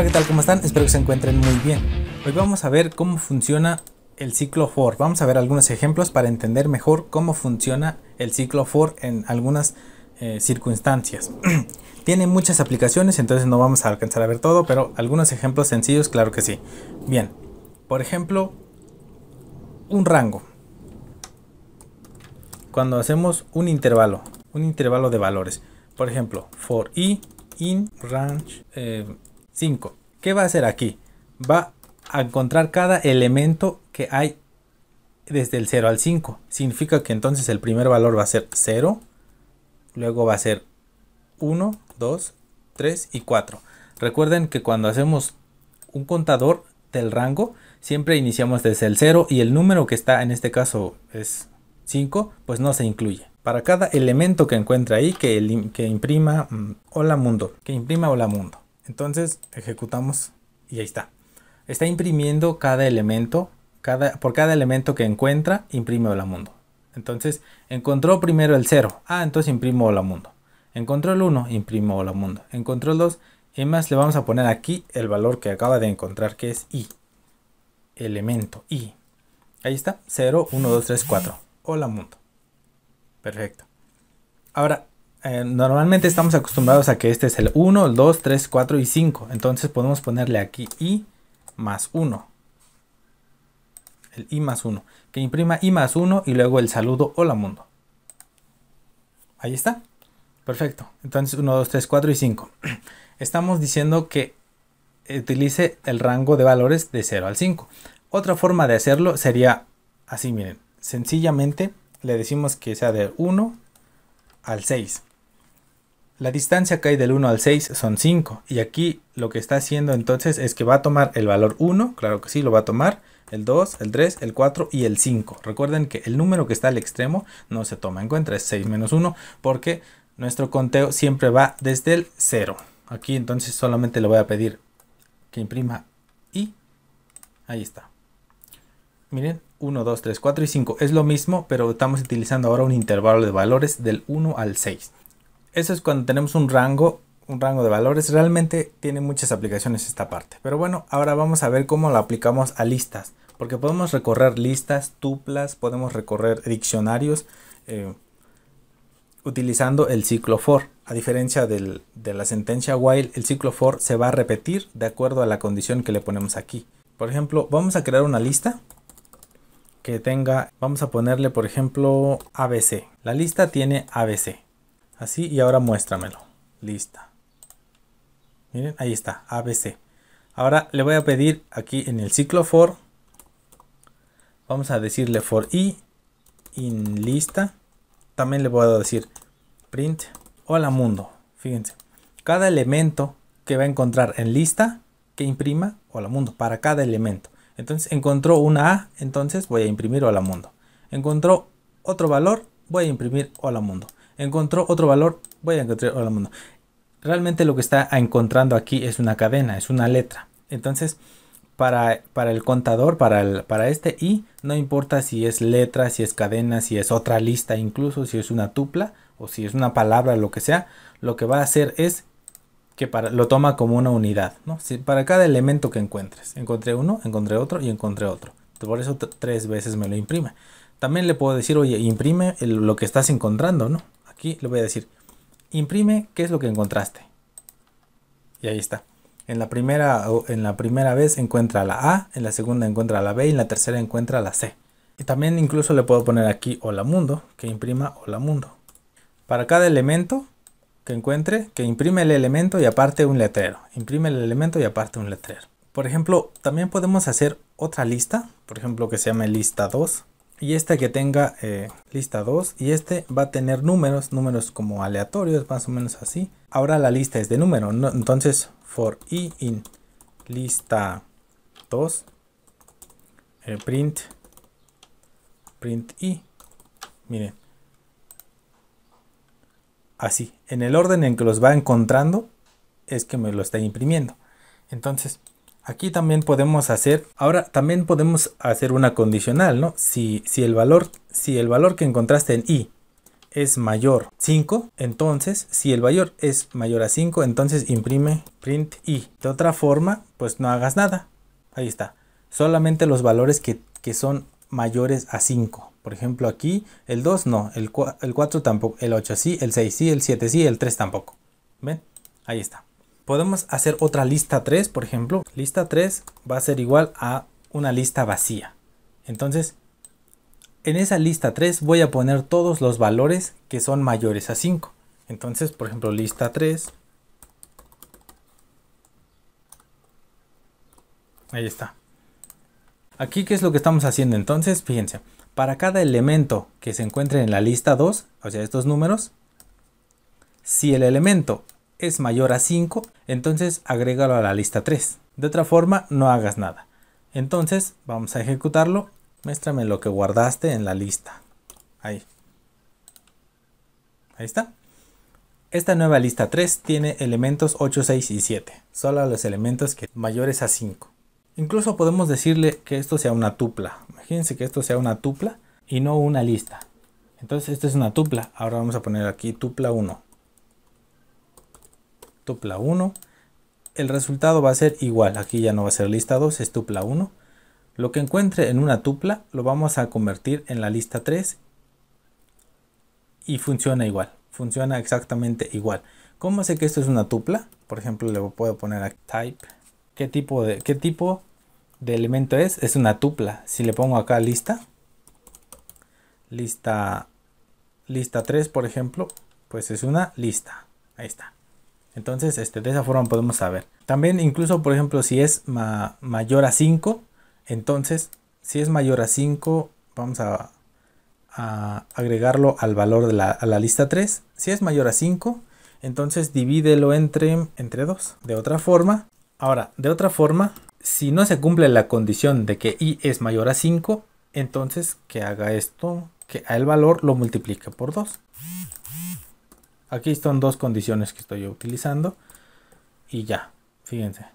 Hola, ¿qué tal? ¿Cómo están? Espero que se encuentren muy bien. Hoy vamos a ver cómo funciona el ciclo for. Vamos a ver algunos ejemplos para entender mejor cómo funciona el ciclo for en algunas eh, circunstancias. Tiene muchas aplicaciones, entonces no vamos a alcanzar a ver todo, pero algunos ejemplos sencillos, claro que sí. Bien, por ejemplo, un rango. Cuando hacemos un intervalo, un intervalo de valores. Por ejemplo, for i in range eh, 5. ¿Qué va a hacer aquí? Va a encontrar cada elemento que hay desde el 0 al 5. Significa que entonces el primer valor va a ser 0, luego va a ser 1, 2, 3 y 4. Recuerden que cuando hacemos un contador del rango, siempre iniciamos desde el 0 y el número que está en este caso es 5, pues no se incluye. Para cada elemento que encuentra ahí, que, que imprima mm, hola mundo, que imprima hola mundo. Entonces ejecutamos y ahí está. Está imprimiendo cada elemento, cada, por cada elemento que encuentra, imprime hola mundo. Entonces encontró primero el 0, ah, entonces imprimo hola mundo. Encontró el 1, imprimo hola mundo. Encontró el 2, y más le vamos a poner aquí el valor que acaba de encontrar, que es i. Elemento i. Ahí está, 0, 1, 2, 3, 4. Hola mundo. Perfecto. Ahora, eh, normalmente estamos acostumbrados a que este es el 1, 2, 3, 4 y 5. Entonces podemos ponerle aquí i más 1. El i más 1. Que imprima i más 1 y luego el saludo hola mundo. Ahí está. Perfecto. Entonces 1, 2, 3, 4 y 5. Estamos diciendo que utilice el rango de valores de 0 al 5. Otra forma de hacerlo sería así, miren. Sencillamente le decimos que sea de 1 al 6. La distancia que hay del 1 al 6 son 5 y aquí lo que está haciendo entonces es que va a tomar el valor 1, claro que sí, lo va a tomar, el 2, el 3, el 4 y el 5. Recuerden que el número que está al extremo no se toma en cuenta, es 6 menos 1 porque nuestro conteo siempre va desde el 0. Aquí entonces solamente le voy a pedir que imprima y ahí está. Miren, 1, 2, 3, 4 y 5 es lo mismo, pero estamos utilizando ahora un intervalo de valores del 1 al 6 eso es cuando tenemos un rango, un rango de valores. Realmente tiene muchas aplicaciones esta parte. Pero bueno, ahora vamos a ver cómo la aplicamos a listas. Porque podemos recorrer listas, tuplas, podemos recorrer diccionarios eh, utilizando el ciclo for. A diferencia de la sentencia while, el ciclo for se va a repetir de acuerdo a la condición que le ponemos aquí. Por ejemplo, vamos a crear una lista que tenga, vamos a ponerle por ejemplo ABC. La lista tiene ABC. Así y ahora muéstramelo. Lista. Miren, ahí está, ABC. Ahora le voy a pedir aquí en el ciclo for, vamos a decirle for i in lista. También le voy a decir print hola mundo. Fíjense, cada elemento que va a encontrar en lista que imprima hola mundo para cada elemento. Entonces encontró una A, entonces voy a imprimir hola mundo. Encontró otro valor, voy a imprimir hola mundo encontró otro valor, voy a encontrar otro Realmente lo que está encontrando aquí es una cadena, es una letra. Entonces, para, para el contador, para, para este y no importa si es letra, si es cadena, si es otra lista, incluso si es una tupla o si es una palabra, lo que sea, lo que va a hacer es que para, lo toma como una unidad. ¿no? para cada elemento que encuentres, encontré uno, encontré otro y encontré otro. Por eso tres veces me lo imprime. También le puedo decir, oye, imprime lo que estás encontrando, ¿no? Aquí le voy a decir, imprime qué es lo que encontraste. Y ahí está. En la, primera, en la primera vez encuentra la A, en la segunda encuentra la B y en la tercera encuentra la C. Y también incluso le puedo poner aquí hola mundo, que imprima hola mundo. Para cada elemento que encuentre, que imprime el elemento y aparte un letrero. Imprime el elemento y aparte un letrero. Por ejemplo, también podemos hacer otra lista, por ejemplo que se llame lista 2 y este que tenga eh, lista 2 y este va a tener números, números como aleatorios, más o menos así. Ahora la lista es de número, entonces for i in lista 2 eh, print print i. Miren, así, en el orden en que los va encontrando es que me lo está imprimiendo. Entonces, Aquí también podemos hacer, ahora también podemos hacer una condicional, ¿no? Si, si, el, valor, si el valor que encontraste en i es mayor 5, entonces si el valor es mayor a 5, entonces imprime print i. De otra forma, pues no hagas nada. Ahí está. Solamente los valores que, son mayores a 5. Por ejemplo, aquí el 2 no, el, el 4 tampoco, el 8 sí, el 6 sí, el 7 sí, el 3 tampoco. ¿Ven? Ahí está podemos hacer otra lista 3, por ejemplo. Lista 3 va a ser igual a una lista vacía. Entonces, en esa lista 3 voy a poner todos los valores que son mayores a 5. Entonces, por ejemplo, lista 3. Ahí está. Aquí, ¿qué es lo que estamos haciendo? Entonces, fíjense, para cada elemento que se encuentre en la lista 2, o sea, estos números, si el elemento es mayor a 5, entonces agrégalo a la lista 3. De otra forma, no hagas nada. Entonces, vamos a ejecutarlo. Muéstrame lo que guardaste en la lista. Ahí. Ahí está. Esta nueva lista 3 tiene elementos 8, 6 y 7. Solo los elementos que mayores a 5. Incluso podemos decirle que esto sea una tupla. Imagínense que esto sea una tupla y no una lista. Entonces, esto es una tupla. Ahora vamos a poner aquí tupla 1 tupla 1. El resultado va a ser igual, aquí ya no va a ser lista 2, es tupla 1. Lo que encuentre en una tupla lo vamos a convertir en la lista 3 y funciona igual, funciona exactamente igual. ¿Cómo sé que esto es una tupla? Por ejemplo, le puedo poner a type. ¿Qué tipo de, qué tipo de elemento es? Es una tupla. Si le pongo acá lista, lista, lista 3, por ejemplo, pues es una lista. Ahí está. Entonces, este, de esa forma podemos saber. También incluso, por ejemplo, si es mayor a 5, entonces, si es mayor a 5, vamos a, agregarlo al valor de la, lista 3. Si es mayor a 5, entonces divídelo entre, entre 2. De otra forma, ahora, de otra forma, si no se cumple la condición de que i es mayor a 5, entonces que haga esto, que el valor lo multiplique por 2. Aquí están dos condiciones que estoy utilizando. Y ya, fíjense.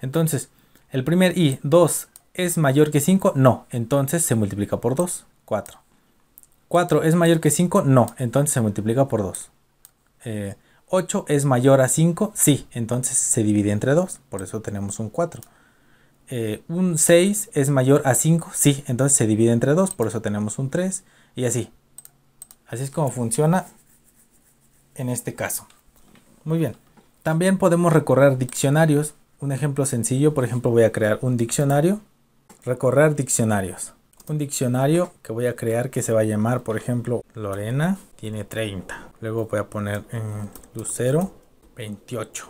Entonces, el primer i, 2, es mayor que 5, no. Entonces se multiplica por 2, 4. 4 es mayor que 5, no. Entonces se multiplica por 2. 8 eh, es mayor a 5, sí. Entonces se divide entre 2, por eso tenemos un 4. Eh, un 6 es mayor a 5, sí. Entonces se divide entre 2, por eso tenemos un 3. Y así. Así es como funciona en este caso. Muy bien. También podemos recorrer diccionarios. Un ejemplo sencillo, por ejemplo, voy a crear un diccionario. Recorrer diccionarios. Un diccionario que voy a crear que se va a llamar, por ejemplo, Lorena tiene 30. Luego voy a poner en eh, Lucero 28.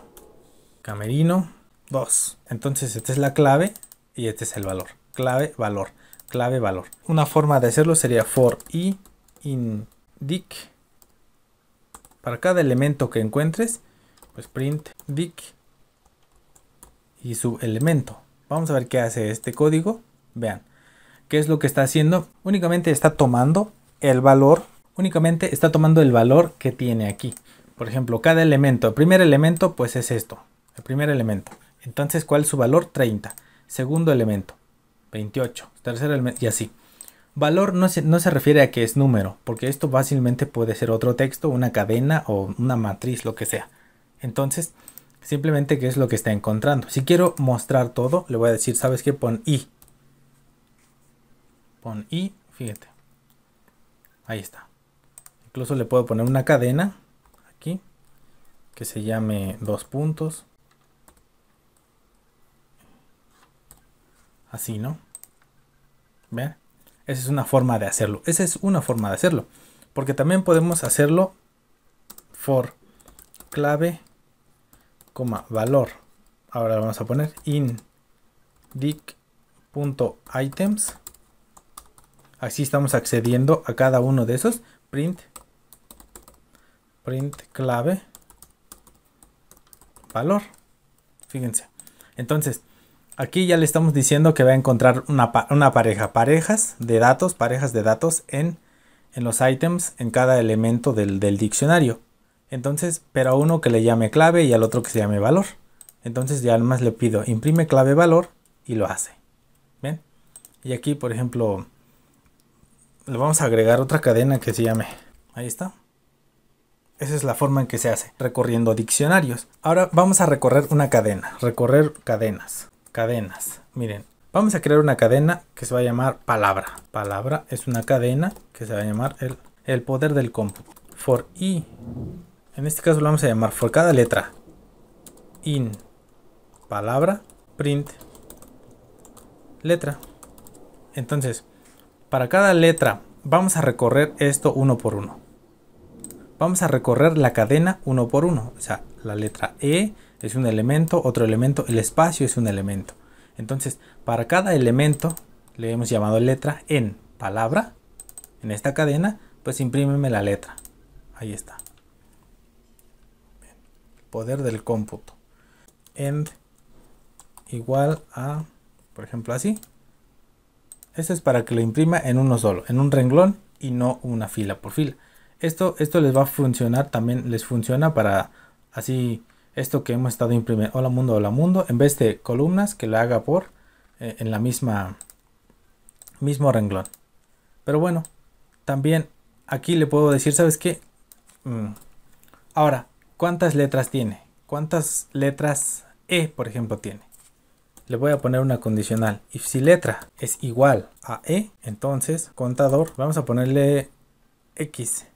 Camerino 2. Entonces esta es la clave y este es el valor. Clave, valor, clave, valor. Una forma de hacerlo sería for i in para cada elemento que encuentres, pues print dic y su elemento. Vamos a ver qué hace este código. Vean, ¿qué es lo que está haciendo? Únicamente está tomando el valor, únicamente está tomando el valor que tiene aquí. Por ejemplo, cada elemento, el primer elemento pues es esto, el primer elemento. Entonces, ¿cuál es su valor? 30. Segundo elemento, 28. Tercer elemento y así. Valor no se, no se refiere a que es número, porque esto fácilmente puede ser otro texto, una cadena o una matriz, lo que sea. Entonces, simplemente qué es lo que está encontrando. Si quiero mostrar todo, le voy a decir, ¿sabes qué? Pon i. Pon i, fíjate. Ahí está. Incluso le puedo poner una cadena aquí que se llame dos puntos. Así, ¿no? ¿Vean? Esa es una forma de hacerlo. Esa es una forma de hacerlo. Porque también podemos hacerlo for clave, coma, valor. Ahora vamos a poner in dic.items. Así estamos accediendo a cada uno de esos. Print, print clave, valor. Fíjense. Entonces, Aquí ya le estamos diciendo que va a encontrar una, pareja, parejas de datos, parejas de datos en, los items, en cada elemento del, del diccionario. Entonces, pero a uno que le llame clave y al otro que se llame valor. Entonces ya además le pido imprime clave valor y lo hace. ¿Ven? Y aquí, por ejemplo, le vamos a agregar otra cadena que se llame. Ahí está. Esa es la forma en que se hace, recorriendo diccionarios. Ahora vamos a recorrer una cadena, recorrer cadenas cadenas. Miren, vamos a crear una cadena que se va a llamar palabra. Palabra es una cadena que se va a llamar el, el poder del cómputo. For i. En este caso lo vamos a llamar for cada letra. In. Palabra. Print. Letra. Entonces, para cada letra vamos a recorrer esto uno por uno. Vamos a recorrer la cadena uno por uno. O sea, la letra E es un elemento, otro elemento, el espacio es un elemento. Entonces, para cada elemento le hemos llamado letra en palabra. En esta cadena, pues imprímeme la letra. Ahí está. Poder del cómputo. End igual a, por ejemplo, así. Esto es para que lo imprima en uno solo, en un renglón y no una fila por fila. Esto, esto les va a funcionar, también les funciona para así esto que hemos estado imprimiendo, hola mundo, hola mundo, en vez de columnas, que lo haga por eh, en la misma mismo renglón. Pero bueno, también aquí le puedo decir, ¿sabes qué? Mm. Ahora, ¿cuántas letras tiene? ¿Cuántas letras E, por ejemplo, tiene? Le voy a poner una condicional. Y si letra es igual a E, entonces contador, vamos a ponerle X.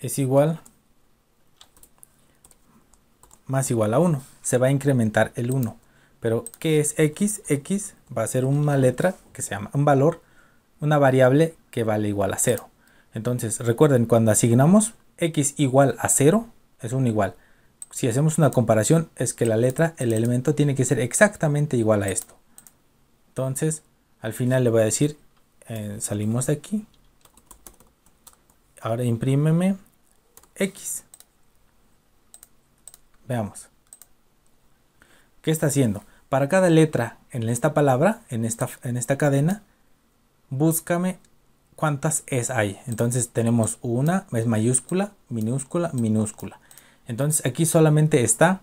Es igual más igual a 1. Se va a incrementar el 1. Pero, ¿qué es x? x va a ser una letra que se llama un valor, una variable que vale igual a 0. Entonces, recuerden, cuando asignamos x igual a 0, es un igual. Si hacemos una comparación, es que la letra, el elemento, tiene que ser exactamente igual a esto. Entonces, al final le voy a decir, eh, salimos de aquí. Ahora imprímeme x. Veamos. ¿Qué está haciendo? Para cada letra en esta palabra, en esta, en esta cadena, búscame cuántas es hay. Entonces tenemos una, es mayúscula, minúscula, minúscula. Entonces aquí solamente está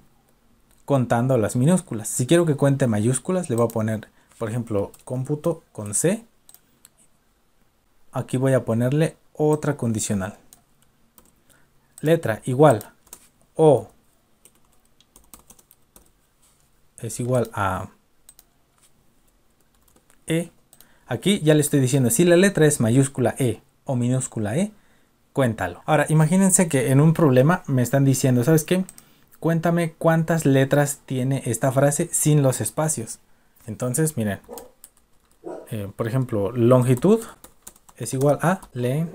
contando las minúsculas. Si quiero que cuente mayúsculas, le voy a poner, por ejemplo, cómputo con C. Aquí voy a ponerle otra condicional. Letra igual o es igual a E. Aquí ya le estoy diciendo, si la letra es mayúscula E o minúscula E, cuéntalo. Ahora, imagínense que en un problema me están diciendo, ¿sabes qué? Cuéntame cuántas letras tiene esta frase sin los espacios. Entonces, miren, eh, por ejemplo, longitud es igual a len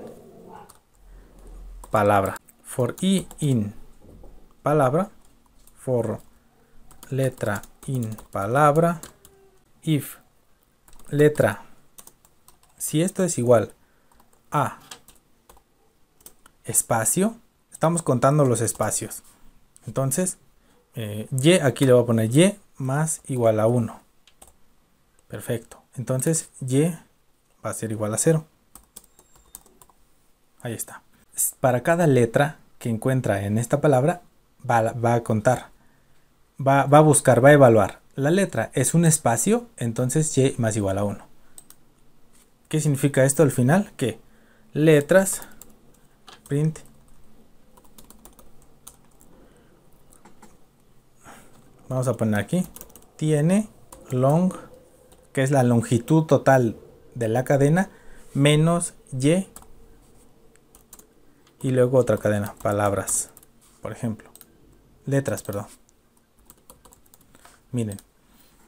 palabra. For i in palabra, for letra in palabra if letra si esto es igual a espacio estamos contando los espacios entonces eh, y aquí le voy a poner y más igual a 1 perfecto entonces y va a ser igual a 0 ahí está para cada letra que encuentra en esta palabra va, va a contar va, a buscar, va a evaluar. La letra es un espacio, entonces y más igual a 1. ¿Qué significa esto al final? Que letras print vamos a poner aquí tiene long que es la longitud total de la cadena menos y y luego otra cadena palabras por ejemplo letras perdón Miren,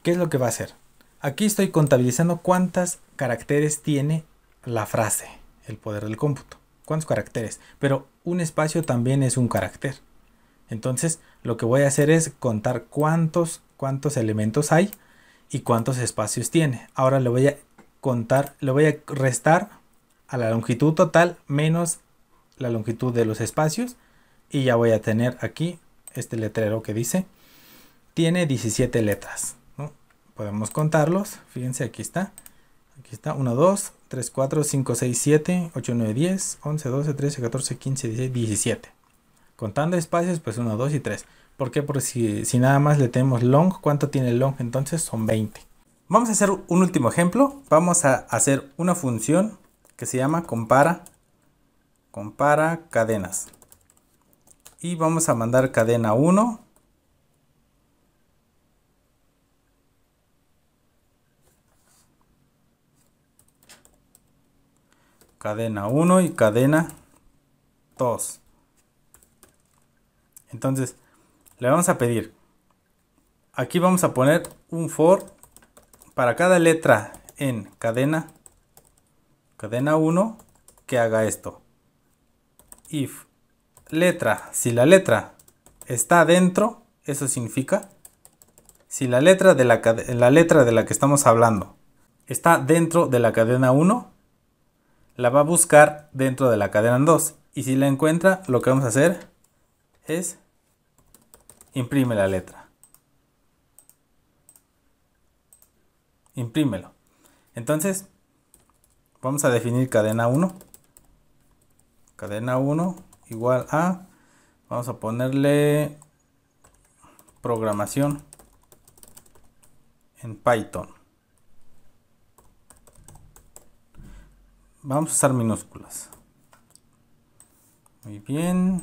¿qué es lo que va a hacer? Aquí estoy contabilizando cuántas caracteres tiene la frase, el poder del cómputo. ¿Cuántos caracteres? Pero un espacio también es un carácter. Entonces, lo que voy a hacer es contar cuántos, cuántos elementos hay y cuántos espacios tiene. Ahora le voy a contar, le voy a restar a la longitud total menos la longitud de los espacios y ya voy a tener aquí este letrero que dice tiene 17 letras. Podemos contarlos. Fíjense, aquí está. Aquí está 1, 2, 3, 4, 5, 6, 7, 8, 9, 10, 11, 12, 13, 14, 15, 16, 17. Contando espacios, pues 1, 2 y 3. ¿Por qué? Porque si, si nada más le tenemos long, ¿cuánto tiene long? Entonces son 20. Vamos a hacer un último ejemplo. Vamos a hacer una función que se llama compara, compara cadenas. Y vamos a mandar cadena 1 cadena 1 y cadena 2. Entonces, le vamos a pedir. Aquí vamos a poner un for para cada letra en cadena cadena 1 que haga esto. If letra, si la letra está dentro, eso significa si la letra de la, la letra de la que estamos hablando está dentro de la cadena 1, la va a buscar dentro de la cadena 2 y si la encuentra lo que vamos a hacer es imprime la letra imprímelo entonces vamos a definir cadena 1 cadena 1 igual a vamos a ponerle programación en Python vamos a usar minúsculas. Muy bien.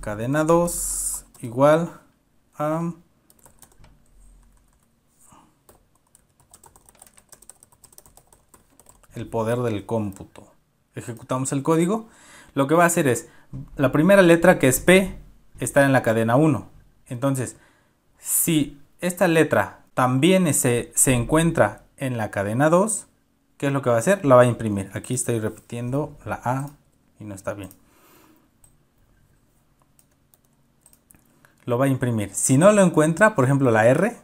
Cadena 2 igual a... el poder del cómputo. Ejecutamos el código. Lo que va a hacer es, la primera letra que es P está en la cadena 1. Entonces, si esta letra también se, se encuentra en la cadena 2, ¿qué es lo que va a hacer? La va a imprimir. Aquí estoy repitiendo la A y no está bien. Lo va a imprimir. Si no lo encuentra, por ejemplo, la R,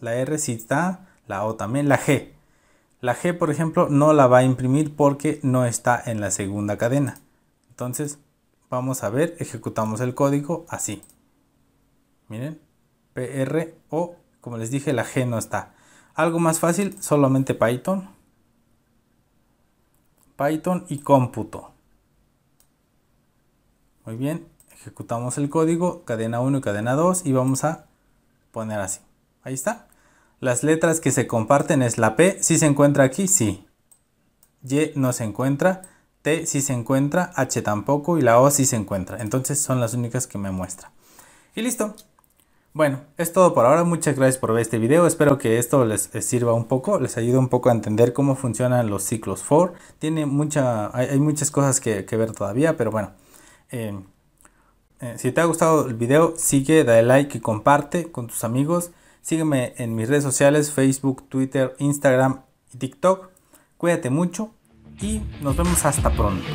la R sí está, la O también, la G. La G, por ejemplo, no la va a imprimir porque no está en la segunda cadena. Entonces, vamos a ver, ejecutamos el código así. Miren, PR o, como les dije, la G no está. Algo más fácil, solamente Python. Python y cómputo. Muy bien, ejecutamos el código, cadena 1 y cadena 2 y vamos a poner así. Ahí está. Las letras que se comparten es la P, si se encuentra aquí, sí. Y no se encuentra, T si sí se encuentra, H tampoco y la O sí se encuentra. Entonces son las únicas que me muestra. Y listo, bueno, es todo por ahora, muchas gracias por ver este video, espero que esto les, eh, sirva un poco, les ayude un poco a entender cómo funcionan los ciclos for, tiene mucha, hay, muchas cosas que, ver todavía, pero bueno, eh, eh, si te ha gustado el video, sigue, dale like y comparte con tus amigos, sígueme en mis redes sociales, Facebook, Twitter, Instagram y TikTok, cuídate mucho y nos vemos hasta pronto.